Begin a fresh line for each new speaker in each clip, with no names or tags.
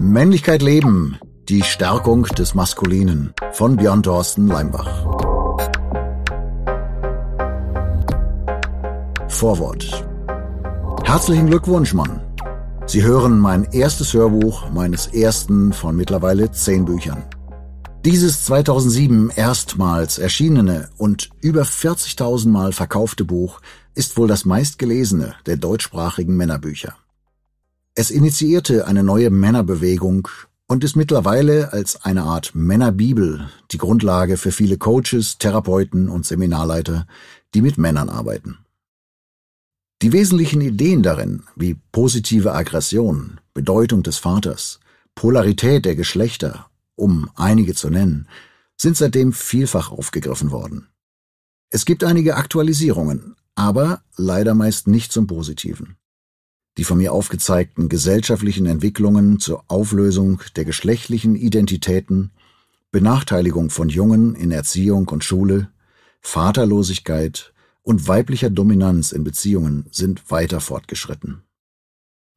Männlichkeit leben, die Stärkung des Maskulinen von Björn Thorsten Leimbach. Vorwort. Herzlichen Glückwunsch, Mann. Sie hören mein erstes Hörbuch meines ersten von mittlerweile zehn Büchern. Dieses 2007 erstmals erschienene und über 40.000 Mal verkaufte Buch ist wohl das meistgelesene der deutschsprachigen Männerbücher. Es initiierte eine neue Männerbewegung und ist mittlerweile als eine Art Männerbibel die Grundlage für viele Coaches, Therapeuten und Seminarleiter, die mit Männern arbeiten. Die wesentlichen Ideen darin, wie positive Aggression, Bedeutung des Vaters, Polarität der Geschlechter, um einige zu nennen, sind seitdem vielfach aufgegriffen worden. Es gibt einige Aktualisierungen, aber leider meist nicht zum Positiven die von mir aufgezeigten gesellschaftlichen Entwicklungen zur Auflösung der geschlechtlichen Identitäten, Benachteiligung von Jungen in Erziehung und Schule, Vaterlosigkeit und weiblicher Dominanz in Beziehungen sind weiter fortgeschritten.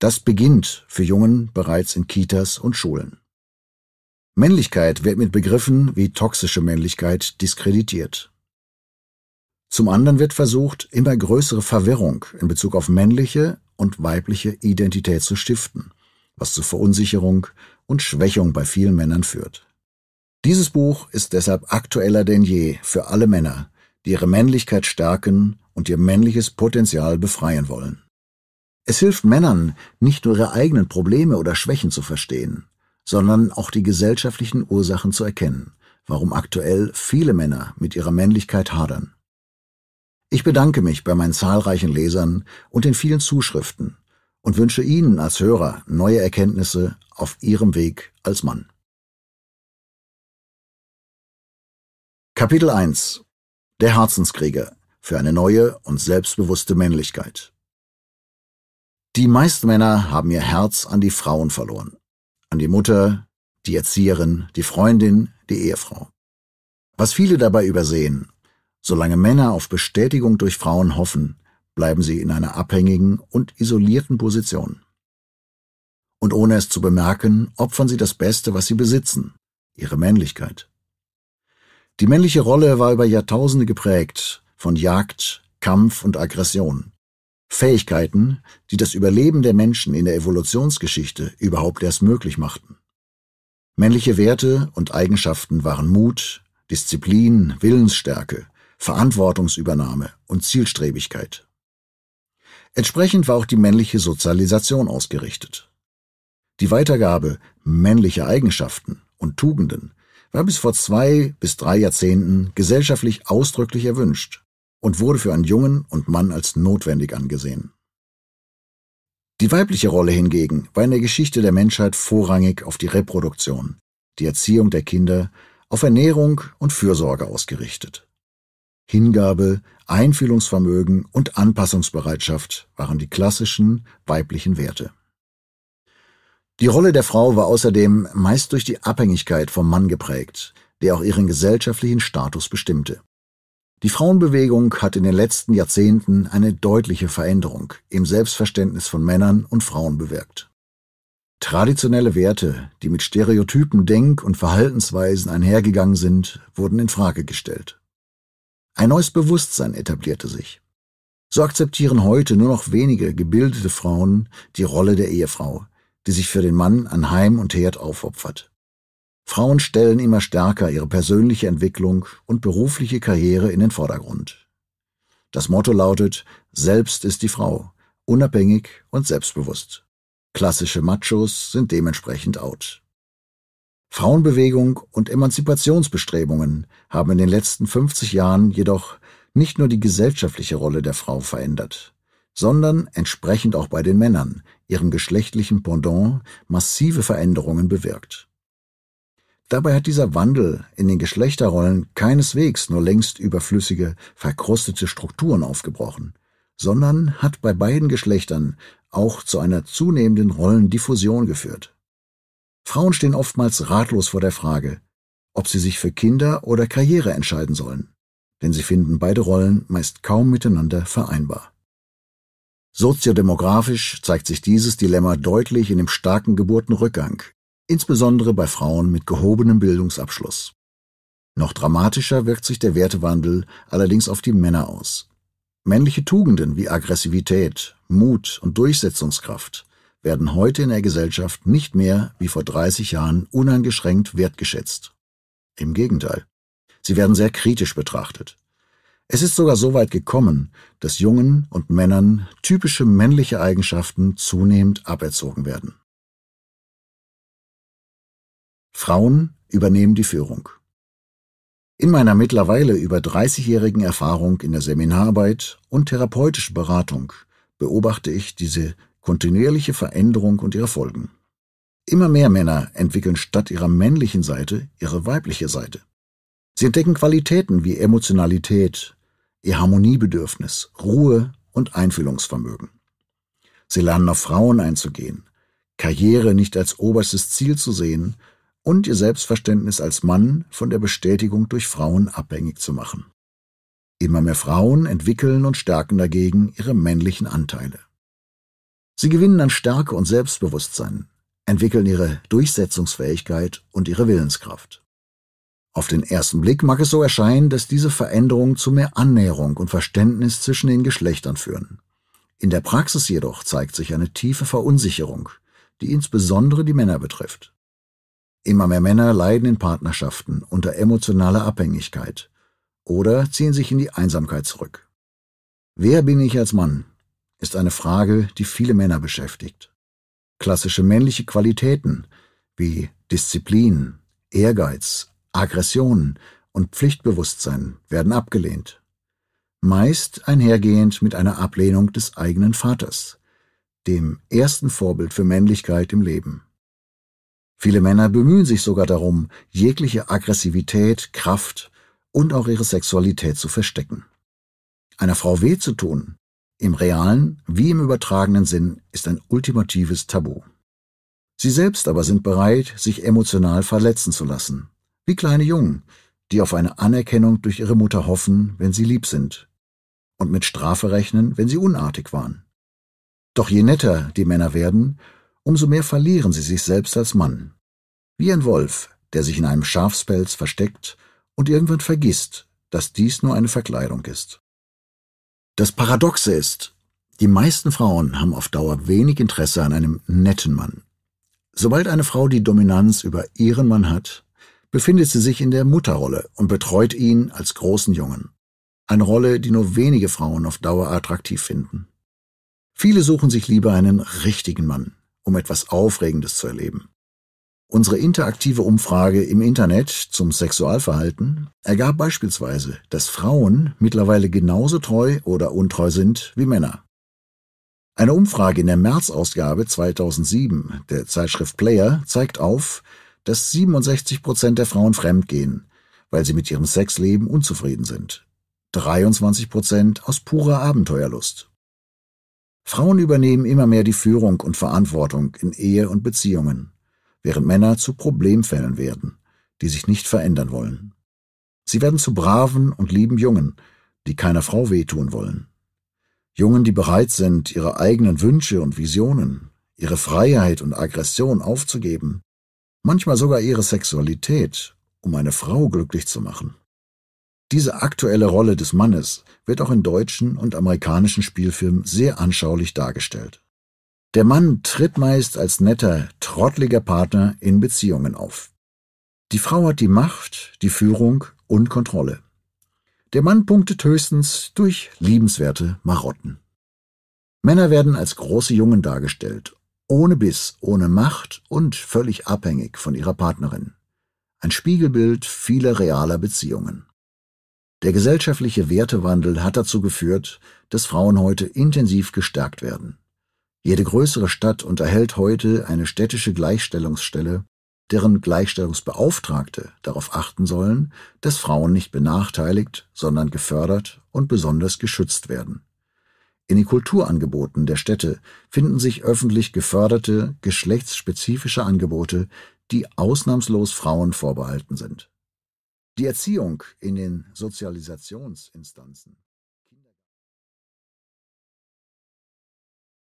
Das beginnt für Jungen bereits in Kitas und Schulen. Männlichkeit wird mit Begriffen wie toxische Männlichkeit diskreditiert. Zum anderen wird versucht, immer größere Verwirrung in Bezug auf männliche und weibliche Identität zu stiften, was zu Verunsicherung und Schwächung bei vielen Männern führt. Dieses Buch ist deshalb aktueller denn je für alle Männer, die ihre Männlichkeit stärken und ihr männliches Potenzial befreien wollen. Es hilft Männern, nicht nur ihre eigenen Probleme oder Schwächen zu verstehen, sondern auch die gesellschaftlichen Ursachen zu erkennen, warum aktuell viele Männer mit ihrer Männlichkeit hadern. Ich bedanke mich bei meinen zahlreichen Lesern und den vielen Zuschriften und wünsche Ihnen als Hörer neue Erkenntnisse auf Ihrem Weg als Mann. Kapitel 1 Der Herzenskrieger für eine neue und selbstbewusste Männlichkeit. Die meisten Männer haben ihr Herz an die Frauen verloren. An die Mutter, die Erzieherin, die Freundin, die Ehefrau. Was viele dabei übersehen Solange Männer auf Bestätigung durch Frauen hoffen, bleiben sie in einer abhängigen und isolierten Position. Und ohne es zu bemerken, opfern sie das Beste, was sie besitzen, ihre Männlichkeit. Die männliche Rolle war über Jahrtausende geprägt von Jagd, Kampf und Aggression. Fähigkeiten, die das Überleben der Menschen in der Evolutionsgeschichte überhaupt erst möglich machten. Männliche Werte und Eigenschaften waren Mut, Disziplin, Willensstärke, Verantwortungsübernahme und Zielstrebigkeit. Entsprechend war auch die männliche Sozialisation ausgerichtet. Die Weitergabe männlicher Eigenschaften und Tugenden war bis vor zwei bis drei Jahrzehnten gesellschaftlich ausdrücklich erwünscht und wurde für einen Jungen und Mann als notwendig angesehen. Die weibliche Rolle hingegen war in der Geschichte der Menschheit vorrangig auf die Reproduktion, die Erziehung der Kinder, auf Ernährung und Fürsorge ausgerichtet. Hingabe, Einfühlungsvermögen und Anpassungsbereitschaft waren die klassischen weiblichen Werte. Die Rolle der Frau war außerdem meist durch die Abhängigkeit vom Mann geprägt, der auch ihren gesellschaftlichen Status bestimmte. Die Frauenbewegung hat in den letzten Jahrzehnten eine deutliche Veränderung im Selbstverständnis von Männern und Frauen bewirkt. Traditionelle Werte, die mit stereotypen Denk- und Verhaltensweisen einhergegangen sind, wurden in Frage gestellt. Ein neues Bewusstsein etablierte sich. So akzeptieren heute nur noch wenige gebildete Frauen die Rolle der Ehefrau, die sich für den Mann an Heim und Herd aufopfert. Frauen stellen immer stärker ihre persönliche Entwicklung und berufliche Karriere in den Vordergrund. Das Motto lautet, selbst ist die Frau, unabhängig und selbstbewusst. Klassische Machos sind dementsprechend out. Frauenbewegung und Emanzipationsbestrebungen haben in den letzten 50 Jahren jedoch nicht nur die gesellschaftliche Rolle der Frau verändert, sondern entsprechend auch bei den Männern, ihrem geschlechtlichen Pendant, massive Veränderungen bewirkt. Dabei hat dieser Wandel in den Geschlechterrollen keineswegs nur längst überflüssige, verkrustete Strukturen aufgebrochen, sondern hat bei beiden Geschlechtern auch zu einer zunehmenden Rollendiffusion geführt. Frauen stehen oftmals ratlos vor der Frage, ob sie sich für Kinder oder Karriere entscheiden sollen, denn sie finden beide Rollen meist kaum miteinander vereinbar. Soziodemografisch zeigt sich dieses Dilemma deutlich in dem starken Geburtenrückgang, insbesondere bei Frauen mit gehobenem Bildungsabschluss. Noch dramatischer wirkt sich der Wertewandel allerdings auf die Männer aus. Männliche Tugenden wie Aggressivität, Mut und Durchsetzungskraft werden heute in der Gesellschaft nicht mehr wie vor 30 Jahren uneingeschränkt wertgeschätzt. Im Gegenteil, sie werden sehr kritisch betrachtet. Es ist sogar so weit gekommen, dass Jungen und Männern typische männliche Eigenschaften zunehmend aberzogen werden. Frauen übernehmen die Führung. In meiner mittlerweile über 30-jährigen Erfahrung in der Seminararbeit und therapeutischen Beratung beobachte ich diese kontinuierliche Veränderung und ihre Folgen. Immer mehr Männer entwickeln statt ihrer männlichen Seite ihre weibliche Seite. Sie entdecken Qualitäten wie Emotionalität, ihr Harmoniebedürfnis, Ruhe und Einfühlungsvermögen. Sie lernen auf Frauen einzugehen, Karriere nicht als oberstes Ziel zu sehen und ihr Selbstverständnis als Mann von der Bestätigung durch Frauen abhängig zu machen. Immer mehr Frauen entwickeln und stärken dagegen ihre männlichen Anteile. Sie gewinnen an Stärke und Selbstbewusstsein, entwickeln ihre Durchsetzungsfähigkeit und ihre Willenskraft. Auf den ersten Blick mag es so erscheinen, dass diese Veränderungen zu mehr Annäherung und Verständnis zwischen den Geschlechtern führen. In der Praxis jedoch zeigt sich eine tiefe Verunsicherung, die insbesondere die Männer betrifft. Immer mehr Männer leiden in Partnerschaften unter emotionaler Abhängigkeit oder ziehen sich in die Einsamkeit zurück. Wer bin ich als Mann? ist eine Frage, die viele Männer beschäftigt. Klassische männliche Qualitäten wie Disziplin, Ehrgeiz, Aggression und Pflichtbewusstsein werden abgelehnt, meist einhergehend mit einer Ablehnung des eigenen Vaters, dem ersten Vorbild für Männlichkeit im Leben. Viele Männer bemühen sich sogar darum, jegliche Aggressivität, Kraft und auch ihre Sexualität zu verstecken. Einer Frau weh zu tun, im realen wie im übertragenen Sinn ist ein ultimatives Tabu. Sie selbst aber sind bereit, sich emotional verletzen zu lassen, wie kleine Jungen, die auf eine Anerkennung durch ihre Mutter hoffen, wenn sie lieb sind, und mit Strafe rechnen, wenn sie unartig waren. Doch je netter die Männer werden, umso mehr verlieren sie sich selbst als Mann. Wie ein Wolf, der sich in einem Schafspelz versteckt und irgendwann vergisst, dass dies nur eine Verkleidung ist. Das Paradoxe ist, die meisten Frauen haben auf Dauer wenig Interesse an einem netten Mann. Sobald eine Frau die Dominanz über ihren Mann hat, befindet sie sich in der Mutterrolle und betreut ihn als großen Jungen. Eine Rolle, die nur wenige Frauen auf Dauer attraktiv finden. Viele suchen sich lieber einen richtigen Mann, um etwas Aufregendes zu erleben. Unsere interaktive Umfrage im Internet zum Sexualverhalten ergab beispielsweise, dass Frauen mittlerweile genauso treu oder untreu sind wie Männer. Eine Umfrage in der März-Ausgabe 2007 der Zeitschrift Player zeigt auf, dass 67 Prozent der Frauen fremdgehen, weil sie mit ihrem Sexleben unzufrieden sind. 23 Prozent aus purer Abenteuerlust. Frauen übernehmen immer mehr die Führung und Verantwortung in Ehe und Beziehungen während Männer zu Problemfällen werden, die sich nicht verändern wollen. Sie werden zu braven und lieben Jungen, die keiner Frau wehtun wollen. Jungen, die bereit sind, ihre eigenen Wünsche und Visionen, ihre Freiheit und Aggression aufzugeben, manchmal sogar ihre Sexualität, um eine Frau glücklich zu machen. Diese aktuelle Rolle des Mannes wird auch in deutschen und amerikanischen Spielfilmen sehr anschaulich dargestellt. Der Mann tritt meist als netter, trottliger Partner in Beziehungen auf. Die Frau hat die Macht, die Führung und Kontrolle. Der Mann punktet höchstens durch liebenswerte Marotten. Männer werden als große Jungen dargestellt, ohne Biss, ohne Macht und völlig abhängig von ihrer Partnerin. Ein Spiegelbild vieler realer Beziehungen. Der gesellschaftliche Wertewandel hat dazu geführt, dass Frauen heute intensiv gestärkt werden. Jede größere Stadt unterhält heute eine städtische Gleichstellungsstelle, deren Gleichstellungsbeauftragte darauf achten sollen, dass Frauen nicht benachteiligt, sondern gefördert und besonders geschützt werden. In den Kulturangeboten der Städte finden sich öffentlich geförderte, geschlechtsspezifische Angebote, die ausnahmslos Frauen vorbehalten sind. Die Erziehung in den Sozialisationsinstanzen